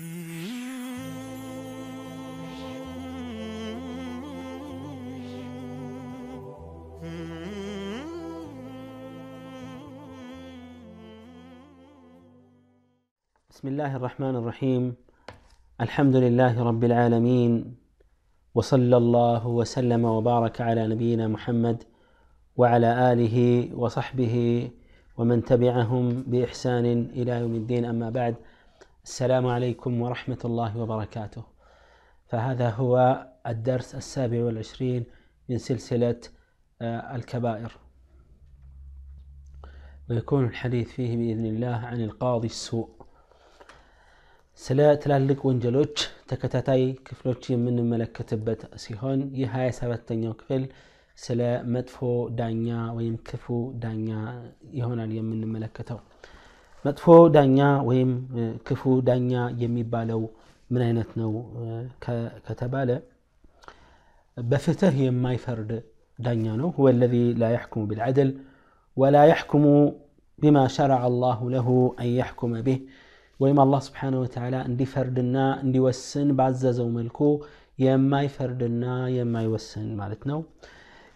بسم الله الرحمن الرحيم الحمد لله رب العالمين وصلى الله وسلم وبارك على نبينا محمد وعلى اله وصحبه ومن تبعهم باحسان الى يوم الدين اما بعد السلام عليكم ورحمة الله وبركاته فهذا هو الدرس السابع والعشرين من سلسلة آه، الكبائر ويكون الحديث فيه بإذن الله عن القاضي السوء تكتاتي كفلوك من الملكة تبت የምንመለከትበት يهاي سابتن يوكفل ተኛው مدفو دانيا ويمكفو دانيا يهون اليوم من الملكة تبت መጥፎ ዳኛ ወይም ክፉ ዳኛ የሚባለው ምን አይነት ነው ከተባለ በፍትህ የማይፈርድ ዳኛ ነው هو الذي لا يحكم بالعدل ولا يحكم بما شرع الله له أن يحكم به ويما الله سبحانه وتعالى اندي فردنا اندي وسن بعزز وملكو يما يفردنا يما يوسن مالتنا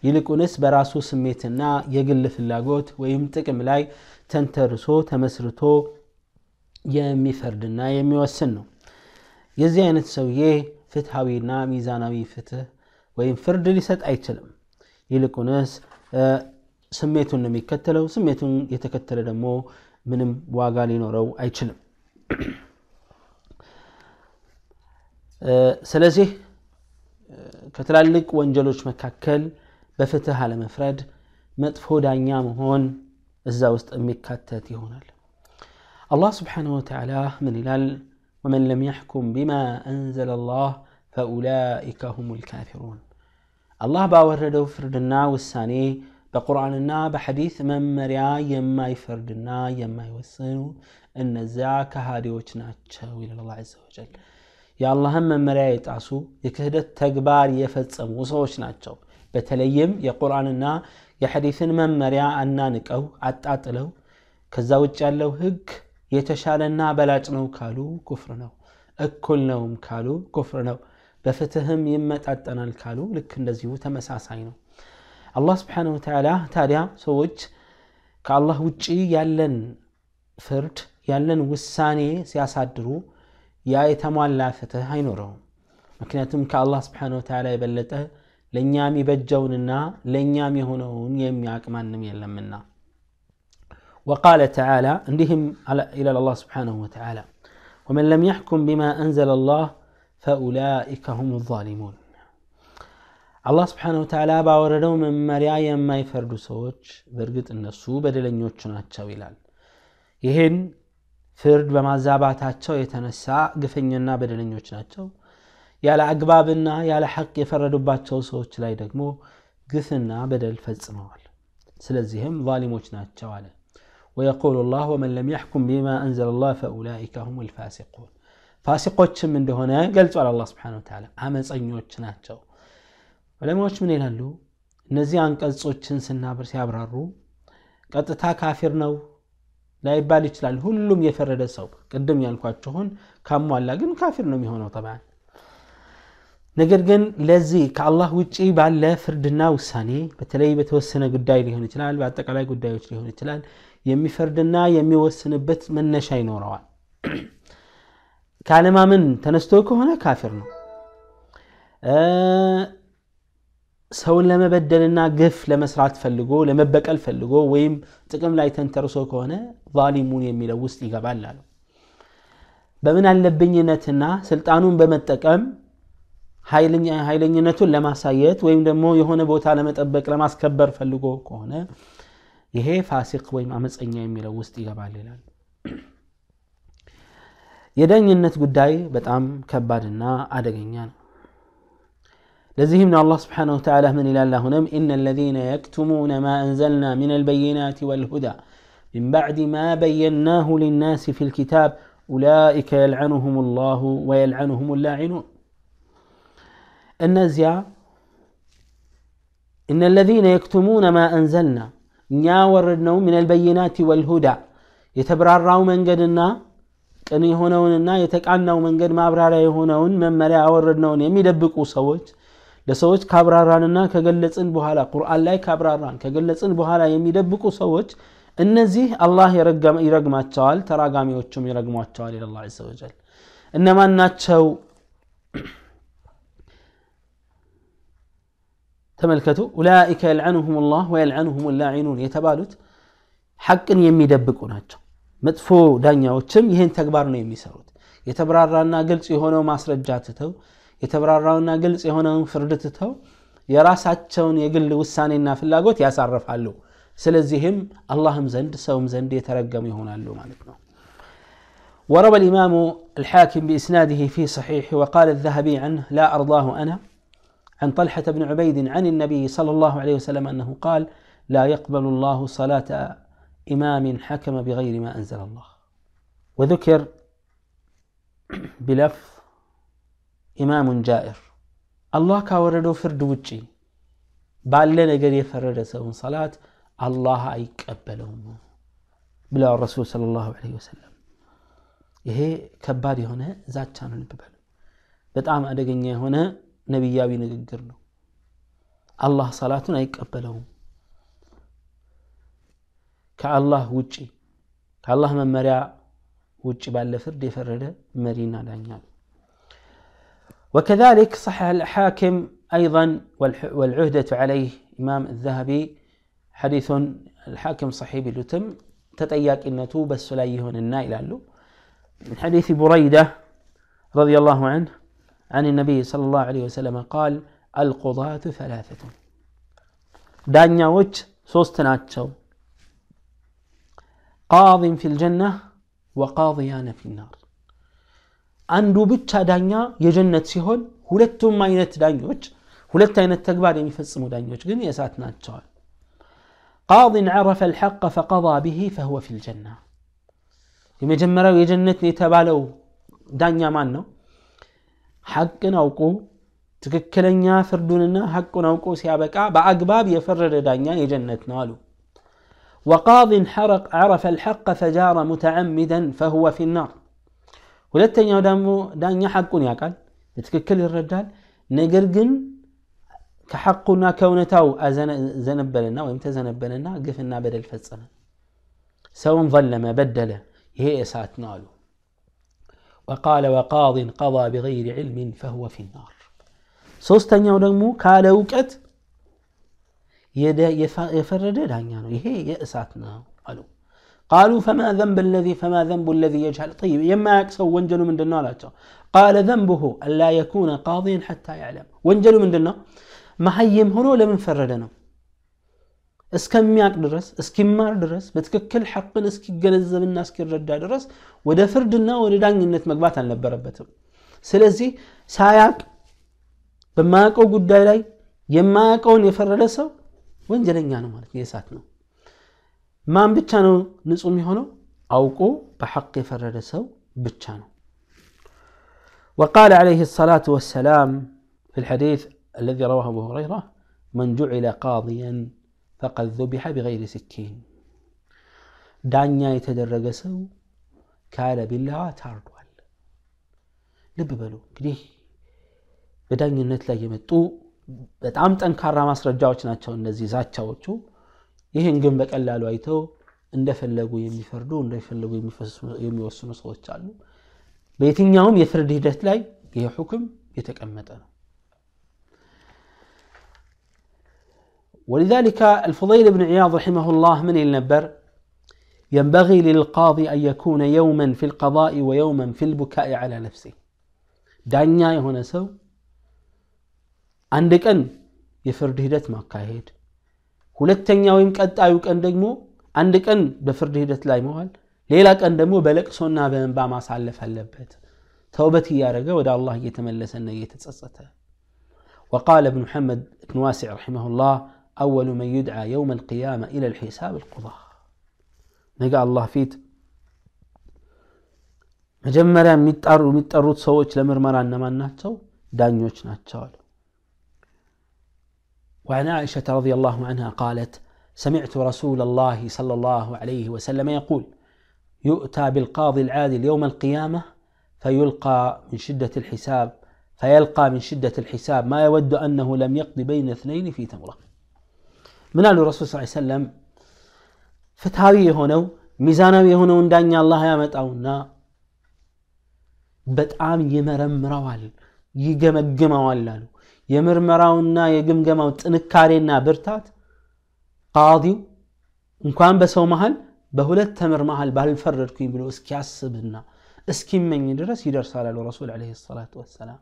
يلكونس براسو سميتنا يقل اللاقوت ويمتكم لاي ተንተርሶ ተመስርቶ የሚፈርድና የሚወስን ነው። የዚህ አይነት ሰውዬ ፍትሐዊና ሚዛናዊ ፍትህ ወይም ፍርድ ሊሰጥ አይችልም። ይልቁንስ ስሜቱን ነው የሚከተለው። ስሜቱን የተከተለ ደግሞ ምንም ዋጋ ሊኖረው አይችልም። ስለዚህ ከትላልቅ ወንጀሎች መካከል በፍትህ አለመፍረድ፣ መጥፎ ዳኛ መሆን እዛ ውስጥ የሚካተት ይሆናል አላህ ስብሓን ወተዓላ ምን ይላል ወመን ለም ያሕኩም ቢማ አንዘለ ላህ ፈኡላኢከ ሁም ልካፊሩን አላህ ባወረደው ፍርድና ውሳኔ በቁርአንና በሐዲት መመሪያ የማይፈርድና የማይወስኑ እነዚያ ከሃዲዎች ናቸው ይላል አላ ዘ ወጀል የአላህን መመሪያ የጣሱ የክህደት ተግባር የፈጸሙ ሰዎች ናቸው በተለይም የቁርአንና የሐዲትን መመሪያ አናንቀው አጣጥለው ከዛ ውጭ ያለው ህግ የተሻለና በላጭ ነው ካሉ ኩፍር ነው። እኩል ነውም ካሉ ኩፍር ነው። በፍትህም ይመጣጠናል ካሉ ልክ እንደዚሁ ተመሳሳይ ነው። አላህ ስብሓነሁ ወተላ ታዲያ ሰዎች ከአላህ ውጪ ያለን ፍርድ ያለን ውሳኔ ሲያሳድሩ ያ የተሟላ ፍትህ አይኖረውም። ምክንያቱም ከአላህ ስብሓነሁ ወተላ የበለጠ ለእኛም ይበጀውንና ለእኛም የሆነውን የሚያቅ ማንም የለምና وقال تعالى عندهم إلى الله سبحانه وتعالى ومن لم يحكم بما أنزل الله فأولئك هم الظالمون الله سبحانه وتعالى باوردو من مريا يما يفردو سوچ برغت النسو بدل أن يوچنا اتشاو فرد بما زابات يتنسا قفن ينا بدل ያለ አግባብና ያለ ሐቅ የፈረዱባቸው ሰዎች ላይ ደግሞ ግፍና በደል ፈጽመዋል ስለዚህም ቫሊሞች ናቸው አለ ويقول الله ومن لم يحكم بما أنزل الله فأولئك هم الفاسقون فاسقوش من دهنا قلت على الله سبحانه وتعالى عمل صنيوش ناتشو ولم يوش من الهلو نزي عن قلت صوش سنة برسي عبر الرو قد تا كافر نو لا يبالي تلال هلوم يفرد سو قدم يالكواتشوهن كام موالا قن كافر نو ميهونو طبعا ነገር ግን ለዚህ ከአላህ ውጭ ባለ ፍርድና ውሳኔ በተለይ በተወሰነ ጉዳይ ሊሆን ይችላል፣ በአጠቃላይ ጉዳዮች ሊሆን ይችላል፣ የሚፈርድና የሚወስንበት መነሻ ይኖረዋል። ከአለማምን ተነስቶ ከሆነ ካፊር ነው። ሰውን ለመበደልና ግፍ ለመስራት ፈልጎ ለመበቀል ፈልጎ ወይም ጥቅም ላይ ተንተርሶ ከሆነ ቫሊሙን የሚለው ውስጥ ይገባል አሉ። በምን አለብኝነትና ስልጣኑን በመጠቀም ኃይለኝነቱን ለማሳየት ወይም ደግሞ የሆነ ቦታ ለመጠበቅ ለማስከበር ፈልጎ ከሆነ ይሄ ፋሲቅ ወይም አመፀኛ የሚለው ውስጥ ይገባል ይላል የዳኝነት ጉዳይ በጣም ከባድና አደገኛ ነው لزهم الله سبحانه وتعالى من إلى الله نم إن الذين يكتمون ما أنزلنا من البينات والهدى من بعد ما بيناه للناس في الكتاب أولئك يلعنهم الله ويلعنهم اللاعنون እነዚያ እነ ለዚነ የክቱሙነ ማ አንዘልና እኛ ያወረድነው ሚነል በይናት ወልሁዳ የተብራራው መንገድና ቅን የሆነውንና የተቃናው መንገድ ማብራሪያ የሆነውን መመሪያ ያወረድነውን የሚደብቁ ሰዎች ለሰዎች ካብራራንና ከገለጽን በኋላ ቁርአን ላይ ካብራራን ከገለጽን በኋላ የሚደብቁ ሰዎች እነዚህ አላህ ይረግማቸዋል፣ ተራጋሚዎቹም ይረግሟቸዋል። ይላል አላህ እነማን ናቸው? تملكتوا أولئك يلعنهم الله ويلعنهم اللاعنون يتبالت حقا يمي دبقون هاتو مدفو دانيا وشم يهين تقبارون يمي سروت يتبرار رانا قلت يهونو ما سرجاتتو يتبرار رانا قلت يهونو فردتتو يراس هاتشون يقل وسانينا في اللاغوت ياسعرف علو سلزيهم اللهم زند سوم زند يترقم يهون علو مالكنا وروى الإمام الحاكم بإسناده في صحيح وقال الذهبي عنه لا أرضاه أنا عن طلحة بن عبيد عن النبي صلى الله عليه وسلم أنه قال لا يقبل الله صلاة إمام حكم بغير ما أنزل الله وذكر بلف إمام جائر الله كاوردو فرد وجي بالله نقر فرد صلاة الله አይቀበለውም ብለው الرسول صلى الله عليه وسلم ይሄ ከባድ የሆነ ዛቻ ነው ልብ በሉ በጣም አደገኛ የሆነ ነቢያዊ ንግግር ነው አላህ ሰላቱን አይቀበለውም ከአላህ ውጪ ከአላህ መመሪያ ውጭ ባለ ፍርድ የፈረደ መሪና ዳኛ وكذلك صح الحاكم أيضا والعهدة عليه إمام الذهبي حديث الحاكم صحيح لتم تتياك إن توب لا هنا النا إلى من حديث بريدة رضي الله عنه عن النبي صلى الله عليه وسلم قال القضاة ثلاثة دانيا وش سوستناتشو قاض في الجنة وقاضيان في النار عندو بيتشا دانيا يجنة سيهون ሁለቱም አይነት ዳኞች ሁለት አይነት ተግባር የሚፈጽሙ ዳኞች ግን የእሳት قاض عرف الحق فقضى به فهو في الجنة የመጀመሪያው የጀነት የተባለው ዳኛ ማን مانو ሐቅን አውቆ ትክክለኛ ፍርዱንና ሐቁን አውቆ ሲያበቃ በአግባብ የፈረደ ዳኛ የጀነት ነው አሉ وقاض حرق عرف الحق فجار متعمدا فهو في النار ሁለተኛው ደግሞ ዳኛ ሐቁን ያውቃል በትክክል ይረዳል ነገር ግን ከሐቁና ከእውነታው ዘነበለና ወይም ተዘነበለና ግፍና በደል ፈጸመ ሰውን ظለመ በደለ ይሄ እሳት ነው አሉ وقال وقاض قضى بغير علم فهو في النار سوستن سوستانيا ودمو قال وكت يدا يفرد دانيا يهي يأساتنا قالوا قالوا فما ذنب الذي فما ذنب الذي يجهل طيب يما يكسو وانجلوا من دنا قال ذنبه ألا يكون قاضيا حتى يعلم وانجلوا من دلنا ما هي هنا لمن فردنا እስከሚያቅ ድረስ እስኪማር ድረስ በትክክል ሐቅን እስኪገነዘብና እስኪረዳ ድረስ ወደ ፍርድና ወደ ዳኝነት መግባት አልነበረበትም ስለዚህ ሳያቅ በማያውቀው ጉዳይ ላይ የማያውቀውን የፈረደ ሰው ወንጀለኛ ነው ማለት የእሳት ነው ማን ብቻ ነው ንጹህ የሚሆነው አውቆ በሐቅ የፈረደ ሰው ብቻ ነው وقال عليه الصلاة والسلام في الحديث الذي رواه أبو هريرة من جعل قاضيا ፈቀድ ዙቢሐ ቢገይሪ ስኪን ዳኛ የተደረገ ሰው ካለ ቢላዋ ታርዷል። ልብ በሉ እንግዲህ በዳኝነት ላይ የመጡ በጣም ጠንካራ ማስረጃዎች ናቸው እነዚህ ዛቻዎቹ። ይህን ግን በቀላሉ አይተው እንደፈለጉ የሚፈርዱ እንደፈለጉ የሚወስኑ ሰዎች አሉ። በየትኛውም የፍርድ ሂደት ላይ ይህ ሁክም የተቀመጠ ነው። ولذلك الفضيل بن عياض رحمه الله من النبر ينبغي للقاضي أن يكون يوما في القضاء ويوما في البكاء على نفسه دانيا هنا سو عندك أن يفرد هدت ما كاهد ولتن يوم قد أيوك أن دقمو عندك أن بفرد هدت لا يموال ليلك أن دمو بلق سنة بهم بعما سعلف هلبت توبتي يا رجا ودع الله يتملس أن يتتسسته وقال ابن محمد بن واسع رحمه الله أول من يدعى يوم القيامة إلى الحساب القضاة نقع الله فيت مجمرا የሚጠሩ የሚጠሩት ሰዎች لمرمرا እነማን ናቸው دانيوش ናቸው وعن عائشة رضي الله عنها قالت سمعت رسول الله صلى الله عليه وسلم يقول يؤتى بالقاضي العادل يوم القيامة فيلقى من شدة الحساب فيلقى من شدة الحساب ما يود أنه لم يقضي بين اثنين في تمرة من قال الرسول صلى الله عليه وسلم فتاوي يهونو ميزانوي هونو اندانيا الله يا متاونا بتعام يمرم روال يجمع جمع ولالو يمرم راونا يجمع جمع تنكارينا برتات قاضي እንኳን በሰው መሃል በሁለት ተምር መሃል ባልፈረድኩኝ ብሎ እስኪያስብና يدرس يدرس ይደርሳል አሉ ረሱል ለ ሰላት ወሰላም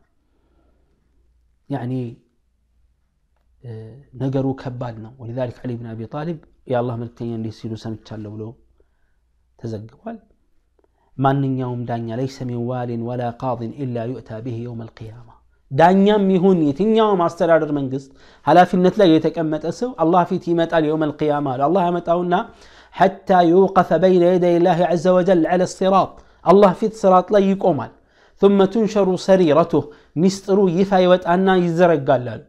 ነገሩ ከባድ ነው ወሊዛሊክ ዓሊ ብን አቢ ጣሊብ የአላህ መልክተኛ እንዲህ ሲሉ ሰምቻለሁ ብሎ ተዘግቧል ማንኛውም ዳኛ ለይሰ ሚን ዋሊን ወላ ቃዲን ኢላ ዩእታ ብህ የውም አልቅያማ ዳኛም ይሁን የትኛውም አስተዳደር መንግስት ኃላፊነት ላይ የተቀመጠ ሰው አላህ ፊት ይመጣል የውም አልቅያማ አሉ አላህ ያመጣውና ሐታ ዩውቀፈ በይነ የደይ ላህ ዘ ወጀል ዐለ ሲራጥ አላህ ፊት ስራጥ ላይ ይቆማል ثم تنشر سريرته ሚስጥሩ ይፋ ይወጣና ይዘረጋል አሉ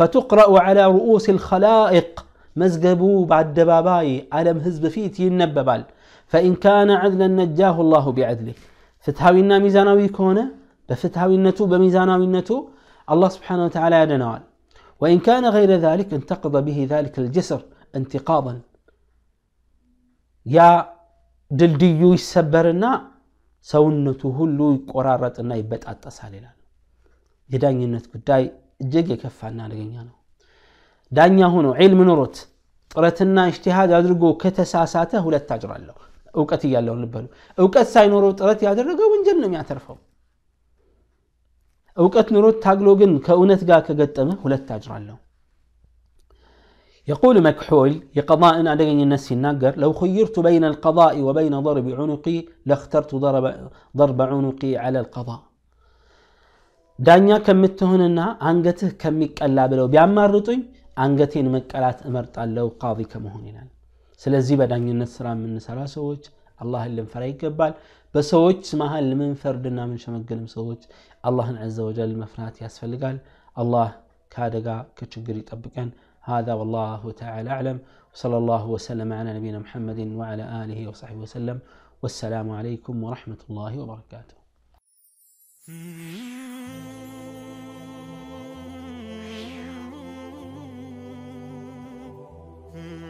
فتقرأ على رؤوس الخلائق مزقبو بعد دباباي على مهزب فيت ينببال فإن كان عدلا نجاه الله بعدله فتهاوينا ميزاناوي كونة بفتهاوينتو بميزاناوينتو الله سبحانه وتعالى يدنوال وإن كان غير ذلك انتقض به ذلك الجسر انتقاضا يا دلديو يسبرنا سونته هلو يقرارتنا يبتع التصالي لانو يدان ينتك داي እጅግ የከፋና አደገኛ ነው። ዳኛ ሆኖ ዒልም ኖሮት ጥረትና እጅቲሃድ አድርጎ ከተሳሳተ ሁለት አጅር አለው። እውቀት እያለው ልበሉ። እውቀት ሳይኖረው ጥረት ያደረገ ወንጀል ነው የሚያተርፈው። እውቀት ኖሮት ታግሎ ግን ከእውነት ጋር ከገጠመ ሁለት አጅር አለው። يقول مكحول لقضاء أدقن الناس النقر لو خيرت بين القضاء وبين ضرب عنقي لاخترت ضرب, ضرب عنقي على القضاء دانيا كمتهننا عنجته كميك اللاب لو بيعمل رطوي عنجتين مكالات أمرت على قاضي كمهننا سلزي بدانيا نسرا من نسرا سويت الله اللي مفرق قبل بس سماها اللي من فردنا من شمقل مسويت الله عز وجل المفرات يسفل قال الله كادقا كتشقري طبقا هذا والله تعالى أعلم وصلى الله وسلم على نبينا محمد وعلى آله وصحبه وسلم والسلام عليكم ورحمة الله وبركاته 嗯。